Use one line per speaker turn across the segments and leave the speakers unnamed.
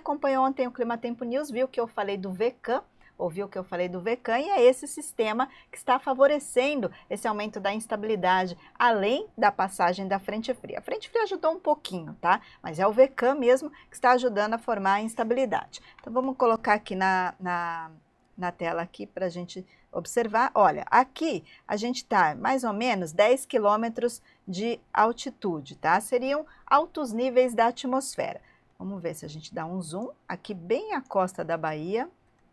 acompanhou ontem o Clima Tempo News viu que eu falei do VECAM, ouviu que eu falei do VECAM, e é esse sistema que está favorecendo esse aumento da instabilidade, além da passagem da frente fria. A frente fria ajudou um pouquinho, tá? Mas é o VECAM mesmo que está ajudando a formar a instabilidade. Então vamos colocar aqui na, na, na tela aqui para a gente observar. Olha, aqui a gente está mais ou menos 10 quilômetros de altitude, tá? Seriam altos níveis da atmosfera. Vamos ver se a gente dá um zoom aqui bem à costa da Bahia,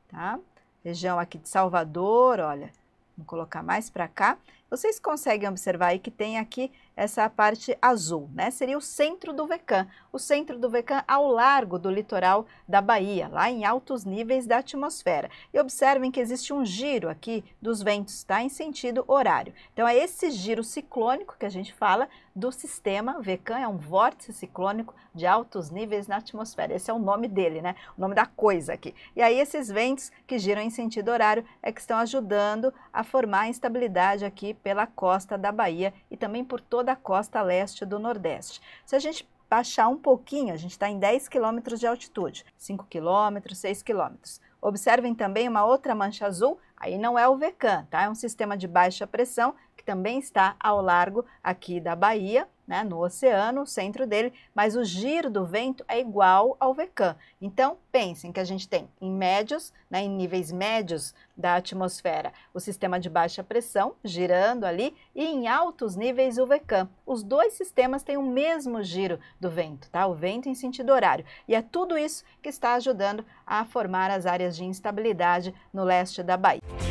tá? Região aqui de Salvador, olha, vou colocar mais para cá. Vocês conseguem observar aí que tem aqui essa parte azul, né? Seria o centro do Vecan, o centro do Vecan ao largo do litoral da Bahia, lá em altos níveis da atmosfera. E observem que existe um giro aqui dos ventos, tá? Em sentido horário. Então é esse giro ciclônico que a gente fala do sistema Vecan, é um vórtice ciclônico de altos níveis na atmosfera. Esse é o nome dele, né? O nome da coisa aqui. E aí esses ventos que giram em sentido horário é que estão ajudando a formar a instabilidade aqui pela costa da Bahia e também por toda a costa leste do Nordeste. Se a gente baixar um pouquinho, a gente está em 10 quilômetros de altitude, 5 quilômetros, 6 quilômetros. Observem também uma outra mancha azul, aí não é o VECAM, tá? É um sistema de baixa pressão que também está ao largo aqui da Bahia né, no oceano, o centro dele, mas o giro do vento é igual ao Vecã. Então, pensem que a gente tem em médios, né, em níveis médios da atmosfera, o sistema de baixa pressão girando ali e em altos níveis o Vecã. Os dois sistemas têm o mesmo giro do vento, tá? O vento em sentido horário. E é tudo isso que está ajudando a formar as áreas de instabilidade no leste da Bahia.